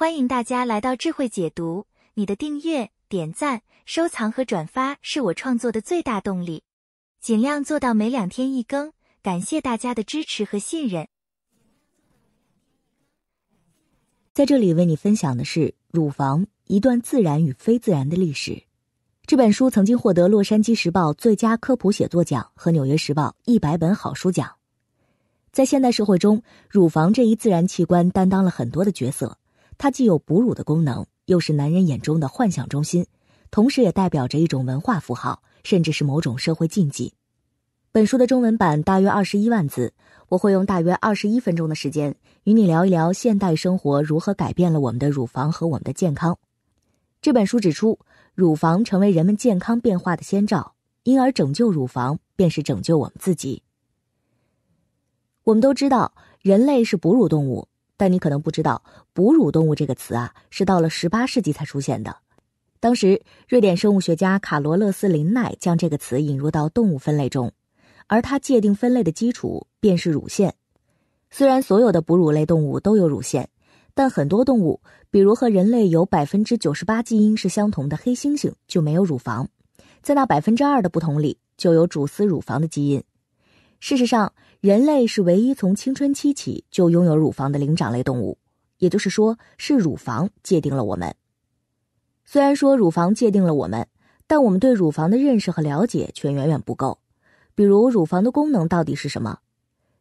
欢迎大家来到智慧解读。你的订阅、点赞、收藏和转发是我创作的最大动力。尽量做到每两天一更，感谢大家的支持和信任。在这里为你分享的是《乳房：一段自然与非自然的历史》这本书，曾经获得《洛杉矶时报》最佳科普写作奖和《纽约时报》一百本好书奖。在现代社会中，乳房这一自然器官担当了很多的角色。它既有哺乳的功能，又是男人眼中的幻想中心，同时也代表着一种文化符号，甚至是某种社会禁忌。本书的中文版大约二十一万字，我会用大约二十一分钟的时间与你聊一聊现代生活如何改变了我们的乳房和我们的健康。这本书指出，乳房成为人们健康变化的先兆，因而拯救乳房便是拯救我们自己。我们都知道，人类是哺乳动物。但你可能不知道“哺乳动物”这个词啊，是到了18世纪才出现的。当时，瑞典生物学家卡罗勒斯林奈将这个词引入到动物分类中，而他界定分类的基础便是乳腺。虽然所有的哺乳类动物都有乳腺，但很多动物，比如和人类有98%基因是相同的黑猩猩就没有乳房。在那2%的不同里，就有主丝乳房的基因。事实上，人类是唯一从青春期起就拥有乳房的灵长类动物，也就是说，是乳房界定了我们。虽然说乳房界定了我们，但我们对乳房的认识和了解却远远不够。比如，乳房的功能到底是什么？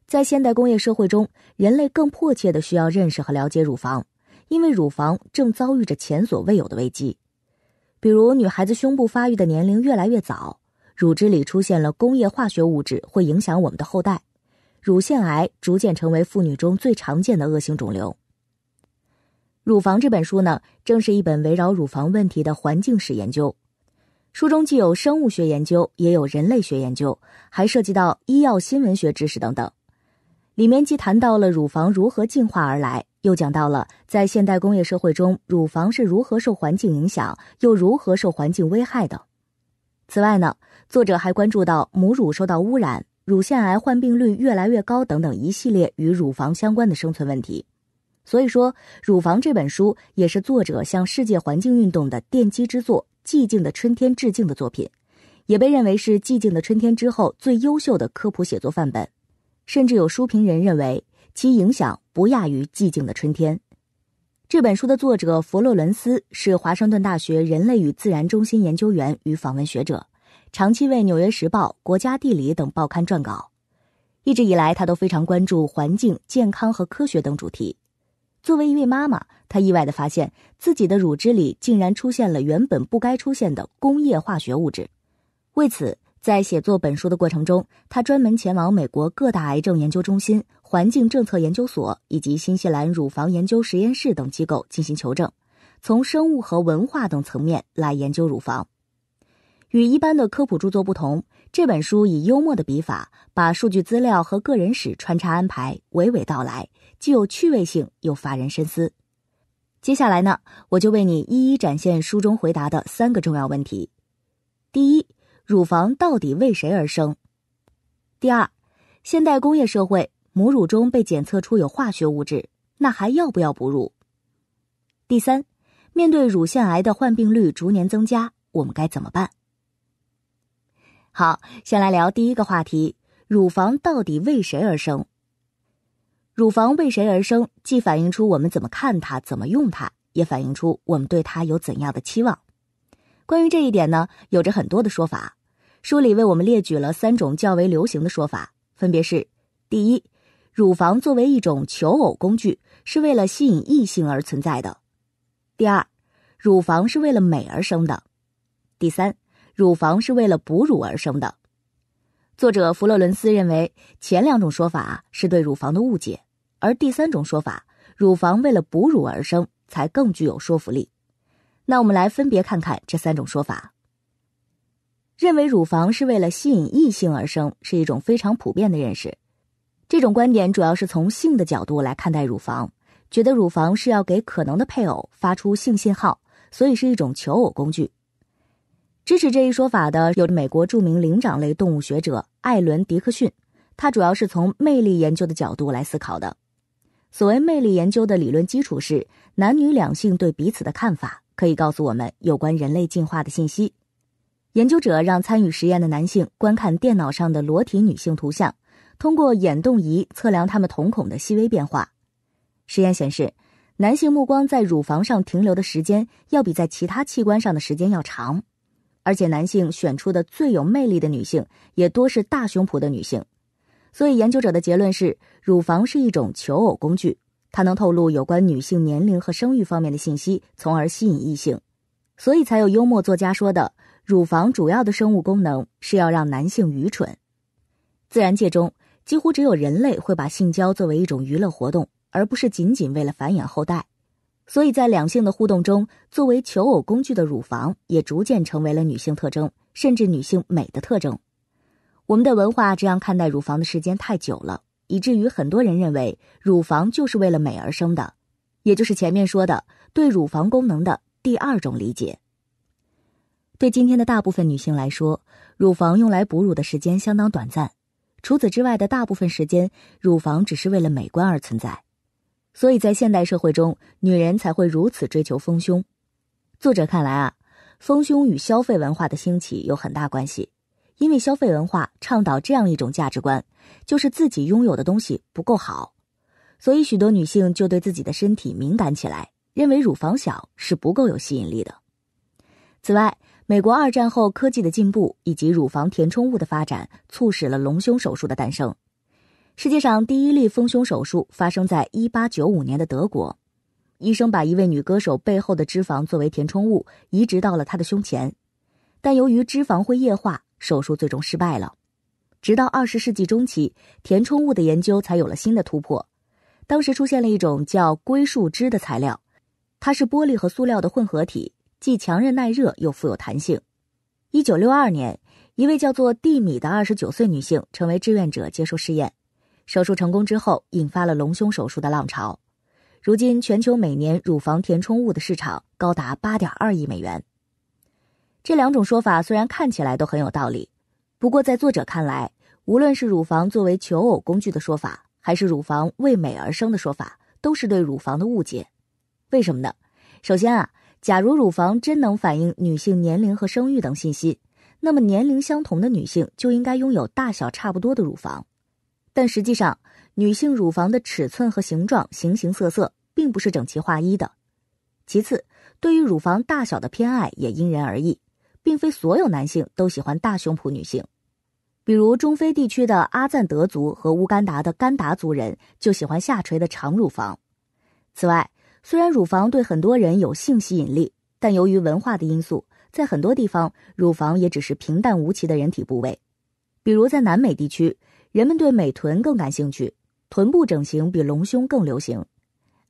在现代工业社会中，人类更迫切的需要认识和了解乳房，因为乳房正遭遇着前所未有的危机，比如女孩子胸部发育的年龄越来越早。乳汁里出现了工业化学物质，会影响我们的后代。乳腺癌逐渐成为妇女中最常见的恶性肿瘤。《乳房》这本书呢，正是一本围绕乳房问题的环境史研究。书中既有生物学研究，也有人类学研究，还涉及到医药、新闻学知识等等。里面既谈到了乳房如何进化而来，又讲到了在现代工业社会中，乳房是如何受环境影响，又如何受环境危害的。此外呢，作者还关注到母乳受到污染、乳腺癌患病率越来越高等等一系列与乳房相关的生存问题。所以说，《乳房》这本书也是作者向世界环境运动的奠基之作《寂静的春天》致敬的作品，也被认为是《寂静的春天》之后最优秀的科普写作范本，甚至有书评人认为其影响不亚于《寂静的春天》。这本书的作者佛洛伦斯是华盛顿大学人类与自然中心研究员与访问学者，长期为《纽约时报》《国家地理》等报刊撰稿。一直以来，他都非常关注环境、健康和科学等主题。作为一位妈妈，她意外地发现自己的乳汁里竟然出现了原本不该出现的工业化学物质。为此，在写作本书的过程中，她专门前往美国各大癌症研究中心。环境政策研究所以及新西兰乳房研究实验室等机构进行求证，从生物和文化等层面来研究乳房。与一般的科普著作不同，这本书以幽默的笔法，把数据资料和个人史穿插安排，娓娓道来，既有趣味性又发人深思。接下来呢，我就为你一一展现书中回答的三个重要问题：第一，乳房到底为谁而生？第二，现代工业社会。母乳中被检测出有化学物质，那还要不要哺乳？第三，面对乳腺癌的患病率逐年增加，我们该怎么办？好，先来聊第一个话题：乳房到底为谁而生？乳房为谁而生，既反映出我们怎么看它、怎么用它，也反映出我们对它有怎样的期望。关于这一点呢，有着很多的说法。书里为我们列举了三种较为流行的说法，分别是：第一。乳房作为一种求偶工具，是为了吸引异性而存在的。第二，乳房是为了美而生的。第三，乳房是为了哺乳而生的。作者弗洛伦斯认为，前两种说法是对乳房的误解，而第三种说法，乳房为了哺乳而生才更具有说服力。那我们来分别看看这三种说法。认为乳房是为了吸引异性而生，是一种非常普遍的认识。这种观点主要是从性的角度来看待乳房，觉得乳房是要给可能的配偶发出性信号，所以是一种求偶工具。支持这一说法的有美国著名灵长类动物学者艾伦·迪克逊，他主要是从魅力研究的角度来思考的。所谓魅力研究的理论基础是男女两性对彼此的看法，可以告诉我们有关人类进化的信息。研究者让参与实验的男性观看电脑上的裸体女性图像。通过眼动仪测量他们瞳孔的细微变化，实验显示，男性目光在乳房上停留的时间要比在其他器官上的时间要长，而且男性选出的最有魅力的女性也多是大胸脯的女性，所以研究者的结论是，乳房是一种求偶工具，它能透露有关女性年龄和生育方面的信息，从而吸引异性，所以才有幽默作家说的，乳房主要的生物功能是要让男性愚蠢，自然界中。几乎只有人类会把性交作为一种娱乐活动，而不是仅仅为了繁衍后代。所以在两性的互动中，作为求偶工具的乳房也逐渐成为了女性特征，甚至女性美的特征。我们的文化这样看待乳房的时间太久了，以至于很多人认为乳房就是为了美而生的，也就是前面说的对乳房功能的第二种理解。对今天的大部分女性来说，乳房用来哺乳的时间相当短暂。除此之外的大部分时间，乳房只是为了美观而存在，所以在现代社会中，女人才会如此追求丰胸。作者看来啊，丰胸与消费文化的兴起有很大关系，因为消费文化倡导这样一种价值观，就是自己拥有的东西不够好，所以许多女性就对自己的身体敏感起来，认为乳房小是不够有吸引力的。此外，美国二战后科技的进步以及乳房填充物的发展，促使了隆胸手术的诞生。世界上第一例丰胸手术发生在一八九五年的德国，医生把一位女歌手背后的脂肪作为填充物移植到了她的胸前，但由于脂肪会液化，手术最终失败了。直到二十世纪中期，填充物的研究才有了新的突破。当时出现了一种叫硅树脂的材料，它是玻璃和塑料的混合体。既强韧耐热又富有弹性。一九六二年，一位叫做蒂米的二十九岁女性成为志愿者接受试验。手术成功之后，引发了隆胸手术的浪潮。如今，全球每年乳房填充物的市场高达八点二亿美元。这两种说法虽然看起来都很有道理，不过在作者看来，无论是乳房作为求偶工具的说法，还是乳房为美而生的说法，都是对乳房的误解。为什么呢？首先啊。假如乳房真能反映女性年龄和生育等信息，那么年龄相同的女性就应该拥有大小差不多的乳房。但实际上，女性乳房的尺寸和形状形形色色，并不是整齐划一的。其次，对于乳房大小的偏爱也因人而异，并非所有男性都喜欢大胸脯女性。比如，中非地区的阿赞德族和乌干达的甘达族人就喜欢下垂的长乳房。此外，虽然乳房对很多人有性吸引力，但由于文化的因素，在很多地方乳房也只是平淡无奇的人体部位。比如在南美地区，人们对美臀更感兴趣，臀部整形比隆胸更流行。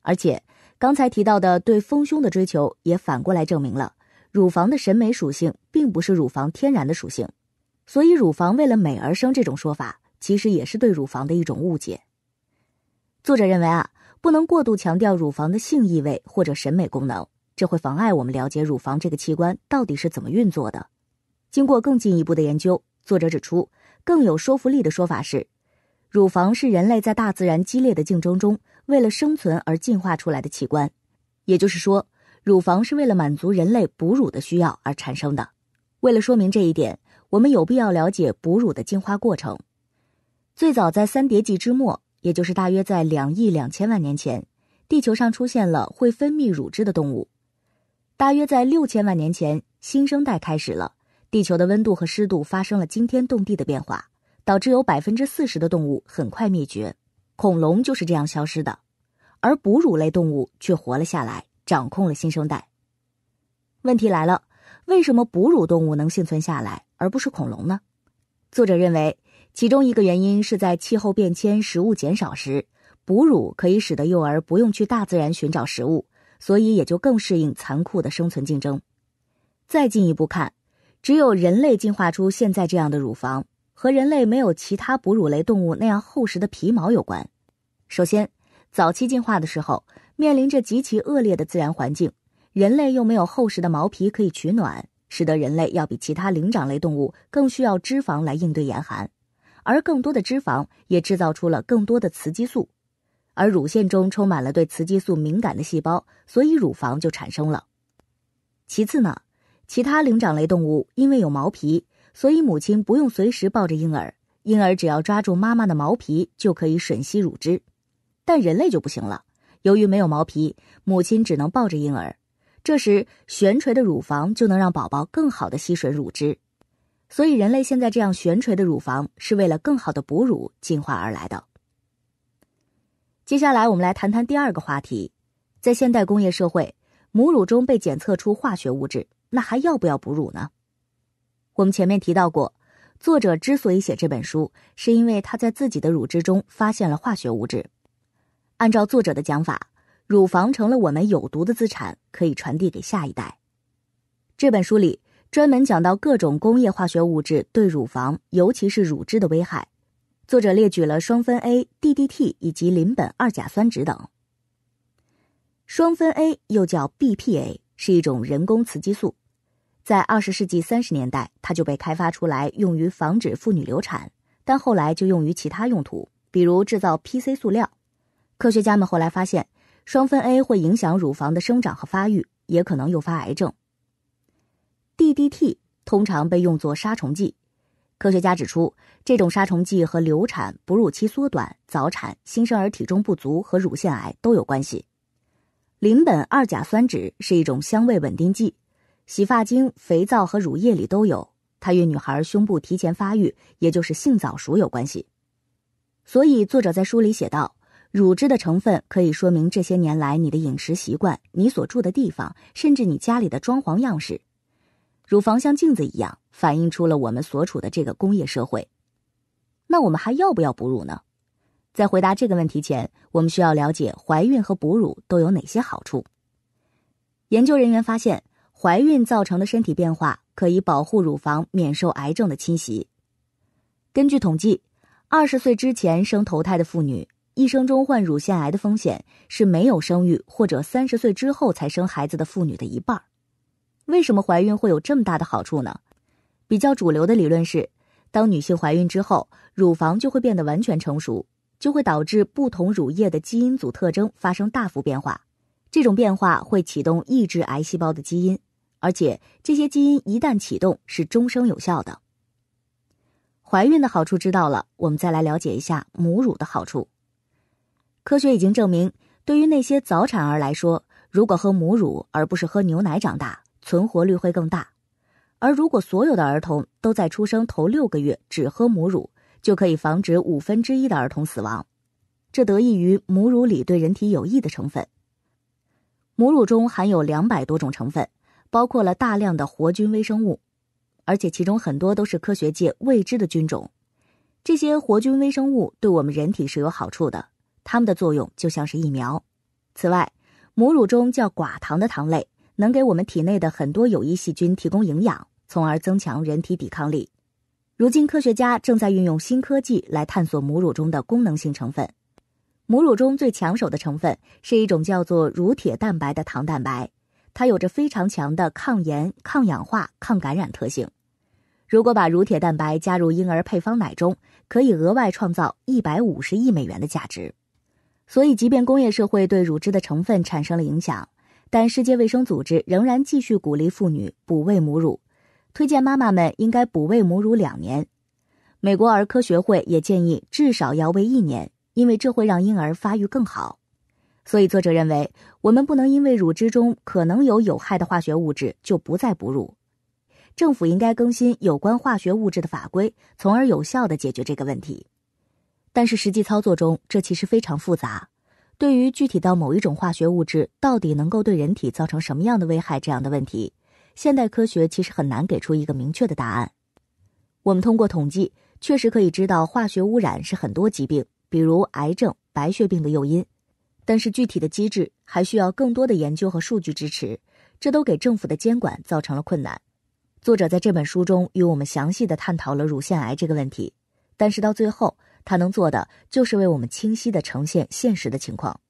而且刚才提到的对丰胸的追求，也反过来证明了乳房的审美属性并不是乳房天然的属性。所以乳房为了美而生这种说法，其实也是对乳房的一种误解。作者认为啊。不能过度强调乳房的性意味或者审美功能，这会妨碍我们了解乳房这个器官到底是怎么运作的。经过更进一步的研究，作者指出，更有说服力的说法是，乳房是人类在大自然激烈的竞争中为了生存而进化出来的器官。也就是说，乳房是为了满足人类哺乳的需要而产生的。为了说明这一点，我们有必要了解哺乳的进化过程。最早在三叠纪之末。也就是大约在两亿两千万年前，地球上出现了会分泌乳汁的动物。大约在六千万年前，新生代开始了，地球的温度和湿度发生了惊天动地的变化，导致有百分之四十的动物很快灭绝，恐龙就是这样消失的，而哺乳类动物却活了下来，掌控了新生代。问题来了，为什么哺乳动物能幸存下来，而不是恐龙呢？作者认为。其中一个原因是在气候变迁、食物减少时，哺乳可以使得幼儿不用去大自然寻找食物，所以也就更适应残酷的生存竞争。再进一步看，只有人类进化出现在这样的乳房和人类没有其他哺乳类动物那样厚实的皮毛有关。首先，早期进化的时候面临着极其恶劣的自然环境，人类又没有厚实的毛皮可以取暖，使得人类要比其他灵长类动物更需要脂肪来应对严寒。而更多的脂肪也制造出了更多的雌激素，而乳腺中充满了对雌激素敏感的细胞，所以乳房就产生了。其次呢，其他灵长类动物因为有毛皮，所以母亲不用随时抱着婴儿，婴儿只要抓住妈妈的毛皮就可以吮吸乳汁。但人类就不行了，由于没有毛皮，母亲只能抱着婴儿，这时悬垂的乳房就能让宝宝更好的吸吮乳汁。所以，人类现在这样悬垂的乳房是为了更好的哺乳进化而来的。接下来，我们来谈谈第二个话题：在现代工业社会，母乳中被检测出化学物质，那还要不要哺乳呢？我们前面提到过，作者之所以写这本书，是因为他在自己的乳汁中发现了化学物质。按照作者的讲法，乳房成了我们有毒的资产，可以传递给下一代。这本书里。专门讲到各种工业化学物质对乳房，尤其是乳汁的危害。作者列举了双酚 A、DDT 以及邻苯二甲酸酯等。双酚 A 又叫 BPA，是一种人工雌激素，在二十世纪三十年代，它就被开发出来用于防止妇女流产，但后来就用于其他用途，比如制造 PC 塑料。科学家们后来发现，双酚 A 会影响乳房的生长和发育，也可能诱发癌症。DDT 通常被用作杀虫剂。科学家指出，这种杀虫剂和流产、哺乳期缩短、早产、新生儿体重不足和乳腺癌都有关系。邻苯二甲酸酯是一种香味稳定剂，洗发精、肥皂和乳液里都有。它与女孩胸部提前发育，也就是性早熟有关系。所以，作者在书里写道：“乳汁的成分可以说明这些年来你的饮食习惯、你所住的地方，甚至你家里的装潢样式。”乳房像镜子一样反映出了我们所处的这个工业社会。那我们还要不要哺乳呢？在回答这个问题前，我们需要了解怀孕和哺乳都有哪些好处。研究人员发现，怀孕造成的身体变化可以保护乳房免受癌症的侵袭。根据统计，二十岁之前生头胎的妇女，一生中患乳腺癌的风险是没有生育或者三十岁之后才生孩子的妇女的一半儿。为什么怀孕会有这么大的好处呢？比较主流的理论是，当女性怀孕之后，乳房就会变得完全成熟，就会导致不同乳液的基因组特征发生大幅变化。这种变化会启动抑制癌细胞的基因，而且这些基因一旦启动是终生有效的。怀孕的好处知道了，我们再来了解一下母乳的好处。科学已经证明，对于那些早产儿来说，如果喝母乳而不是喝牛奶长大。存活率会更大，而如果所有的儿童都在出生头六个月只喝母乳，就可以防止五分之一的儿童死亡。这得益于母乳里对人体有益的成分。母乳中含有两百多种成分，包括了大量的活菌微生物，而且其中很多都是科学界未知的菌种。这些活菌微生物对我们人体是有好处的，它们的作用就像是疫苗。此外，母乳中叫寡糖的糖类。能给我们体内的很多有益细菌提供营养，从而增强人体抵抗力。如今，科学家正在运用新科技来探索母乳中的功能性成分。母乳中最抢手的成分是一种叫做乳铁蛋白的糖蛋白，它有着非常强的抗炎、抗氧化、抗感染特性。如果把乳铁蛋白加入婴儿配方奶中，可以额外创造一百五十亿美元的价值。所以，即便工业社会对乳汁的成分产生了影响。但世界卫生组织仍然继续鼓励妇女哺喂母乳，推荐妈妈们应该哺喂母乳两年。美国儿科学会也建议至少要喂一年，因为这会让婴儿发育更好。所以，作者认为我们不能因为乳汁中可能有有害的化学物质就不再哺乳。政府应该更新有关化学物质的法规，从而有效地解决这个问题。但是，实际操作中，这其实非常复杂。对于具体到某一种化学物质到底能够对人体造成什么样的危害这样的问题，现代科学其实很难给出一个明确的答案。我们通过统计确实可以知道，化学污染是很多疾病，比如癌症、白血病的诱因，但是具体的机制还需要更多的研究和数据支持，这都给政府的监管造成了困难。作者在这本书中与我们详细的探讨了乳腺癌这个问题，但是到最后。他能做的就是为我们清晰的呈现现实的情况。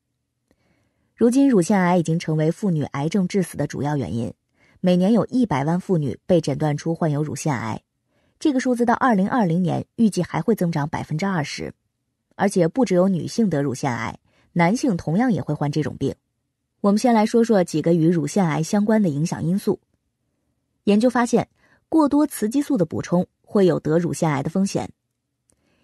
如今，乳腺癌已经成为妇女癌症致死的主要原因，每年有一百万妇女被诊断出患有乳腺癌，这个数字到二零二零年预计还会增长百分之二十。而且，不只有女性得乳腺癌，男性同样也会患这种病。我们先来说说几个与乳腺癌相关的影响因素。研究发现，过多雌激素的补充会有得乳腺癌的风险。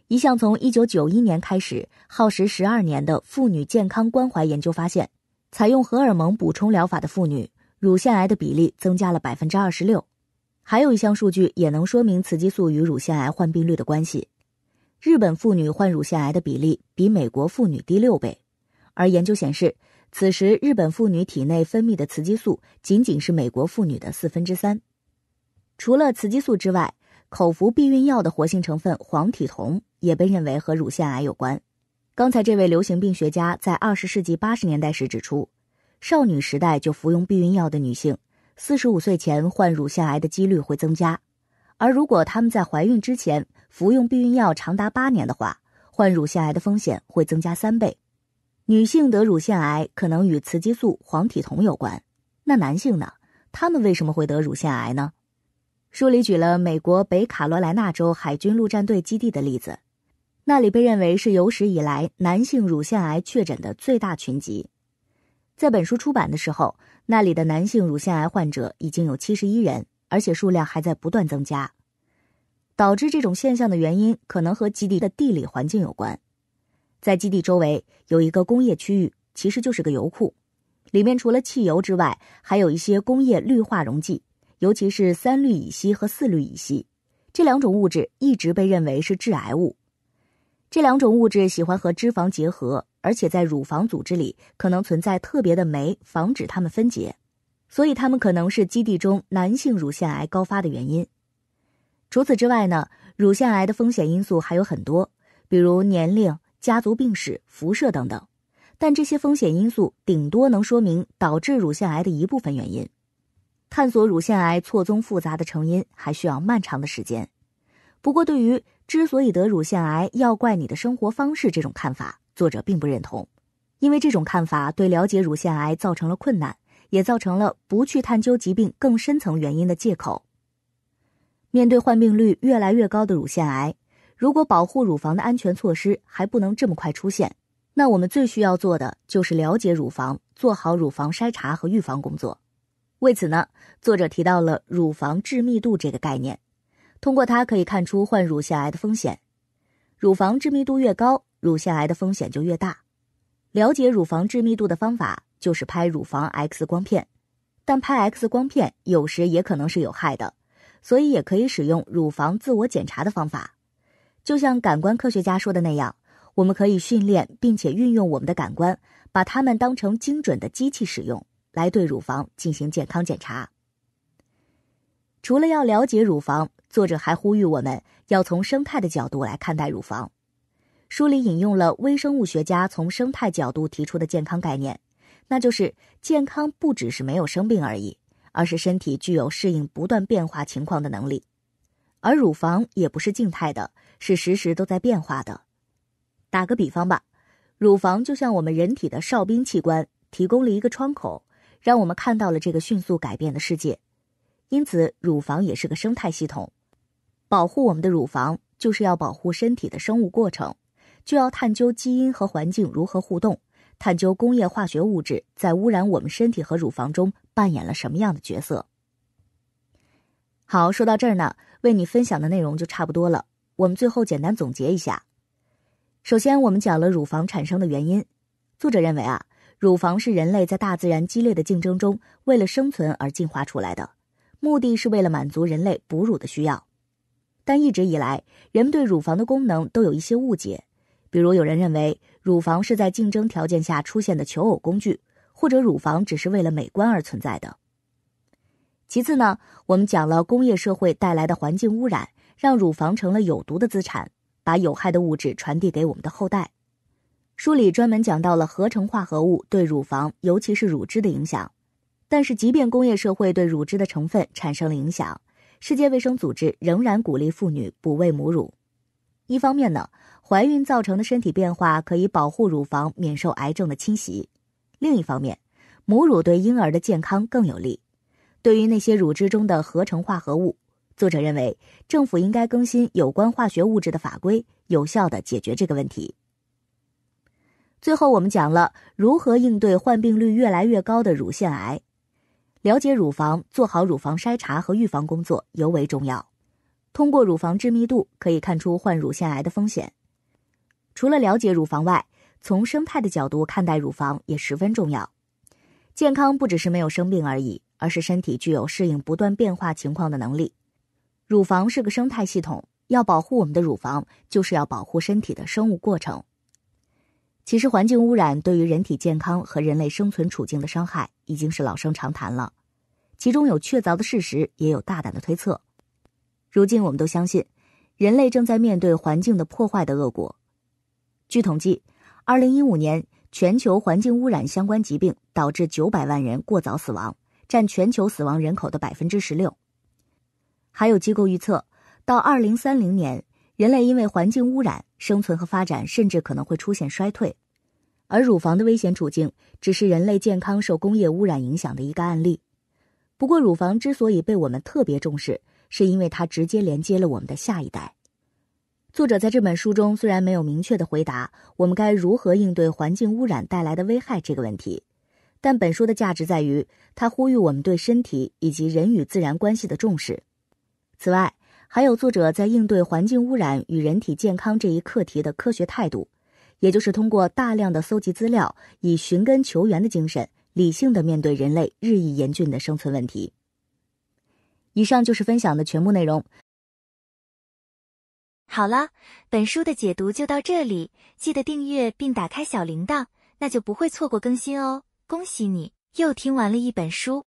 一项从1991年开始耗时12年的妇女健康关怀研究发现，采用荷尔蒙补充疗法的妇女乳腺癌的比例增加了26%。还有一项数据也能说明雌激素与乳腺癌患病率的关系：日本妇女患乳腺癌的比例比美国妇女低六倍，而研究显示，此时日本妇女体内分泌的雌激素仅仅是美国妇女的四分之三。除了雌激素之外，口服避孕药的活性成分黄体酮。也被认为和乳腺癌有关。刚才这位流行病学家在二十世纪八十年代时指出，少女时代就服用避孕药的女性，四十五岁前患乳腺癌的几率会增加；而如果她们在怀孕之前服用避孕药长达八年的话，患乳腺癌的风险会增加三倍。女性得乳腺癌可能与雌激素、黄体酮有关。那男性呢？他们为什么会得乳腺癌呢？书里举了美国北卡罗来纳州海军陆战队基地的例子。那里被认为是有史以来男性乳腺癌确诊的最大群集。在本书出版的时候，那里的男性乳腺癌患者已经有七十一人，而且数量还在不断增加。导致这种现象的原因可能和基地的地理环境有关。在基地周围有一个工业区域，其实就是个油库，里面除了汽油之外，还有一些工业氯化溶剂，尤其是三氯乙烯和四氯乙烯，这两种物质一直被认为是致癌物。这两种物质喜欢和脂肪结合，而且在乳房组织里可能存在特别的酶，防止它们分解，所以它们可能是基地中男性乳腺癌高发的原因。除此之外呢，乳腺癌的风险因素还有很多，比如年龄、家族病史、辐射等等。但这些风险因素顶多能说明导致乳腺癌的一部分原因。探索乳腺癌错综复杂的成因还需要漫长的时间。不过对于。之所以得乳腺癌，要怪你的生活方式。这种看法，作者并不认同，因为这种看法对了解乳腺癌造成了困难，也造成了不去探究疾病更深层原因的借口。面对患病率越来越高的乳腺癌，如果保护乳房的安全措施还不能这么快出现，那我们最需要做的就是了解乳房，做好乳房筛查和预防工作。为此呢，作者提到了乳房致密度这个概念。通过它可以看出患乳腺癌的风险。乳房致密度越高，乳腺癌的风险就越大。了解乳房致密度的方法就是拍乳房 X 光片，但拍 X 光片有时也可能是有害的，所以也可以使用乳房自我检查的方法。就像感官科学家说的那样，我们可以训练并且运用我们的感官，把它们当成精准的机器使用，来对乳房进行健康检查。除了要了解乳房，作者还呼吁我们要从生态的角度来看待乳房。书里引用了微生物学家从生态角度提出的健康概念，那就是健康不只是没有生病而已，而是身体具有适应不断变化情况的能力。而乳房也不是静态的，是时时都在变化的。打个比方吧，乳房就像我们人体的哨兵器官，提供了一个窗口，让我们看到了这个迅速改变的世界。因此，乳房也是个生态系统。保护我们的乳房，就是要保护身体的生物过程，就要探究基因和环境如何互动，探究工业化学物质在污染我们身体和乳房中扮演了什么样的角色。好，说到这儿呢，为你分享的内容就差不多了。我们最后简单总结一下：首先，我们讲了乳房产生的原因。作者认为啊，乳房是人类在大自然激烈的竞争中为了生存而进化出来的，目的是为了满足人类哺乳的需要。但一直以来，人们对乳房的功能都有一些误解，比如有人认为乳房是在竞争条件下出现的求偶工具，或者乳房只是为了美观而存在的。其次呢，我们讲了工业社会带来的环境污染，让乳房成了有毒的资产，把有害的物质传递给我们的后代。书里专门讲到了合成化合物对乳房，尤其是乳汁的影响。但是，即便工业社会对乳汁的成分产生了影响。世界卫生组织仍然鼓励妇女哺喂母乳。一方面呢，怀孕造成的身体变化可以保护乳房免受癌症的侵袭；另一方面，母乳对婴儿的健康更有利。对于那些乳汁中的合成化合物，作者认为政府应该更新有关化学物质的法规，有效地解决这个问题。最后，我们讲了如何应对患病率越来越高的乳腺癌。了解乳房，做好乳房筛查和预防工作尤为重要。通过乳房致密度可以看出患乳腺癌的风险。除了了解乳房外，从生态的角度看待乳房也十分重要。健康不只是没有生病而已，而是身体具有适应不断变化情况的能力。乳房是个生态系统，要保护我们的乳房，就是要保护身体的生物过程。其实，环境污染对于人体健康和人类生存处境的伤害已经是老生常谈了，其中有确凿的事实，也有大胆的推测。如今，我们都相信，人类正在面对环境的破坏的恶果。据统计，二零一五年，全球环境污染相关疾病导致九百万人过早死亡，占全球死亡人口的百分之十六。还有机构预测，到二零三零年。人类因为环境污染，生存和发展甚至可能会出现衰退，而乳房的危险处境只是人类健康受工业污染影响的一个案例。不过，乳房之所以被我们特别重视，是因为它直接连接了我们的下一代。作者在这本书中虽然没有明确的回答我们该如何应对环境污染带来的危害这个问题，但本书的价值在于它呼吁我们对身体以及人与自然关系的重视。此外，还有作者在应对环境污染与人体健康这一课题的科学态度，也就是通过大量的搜集资料，以寻根求源的精神，理性的面对人类日益严峻的生存问题。以上就是分享的全部内容。好了，本书的解读就到这里，记得订阅并打开小铃铛，那就不会错过更新哦。恭喜你又听完了一本书。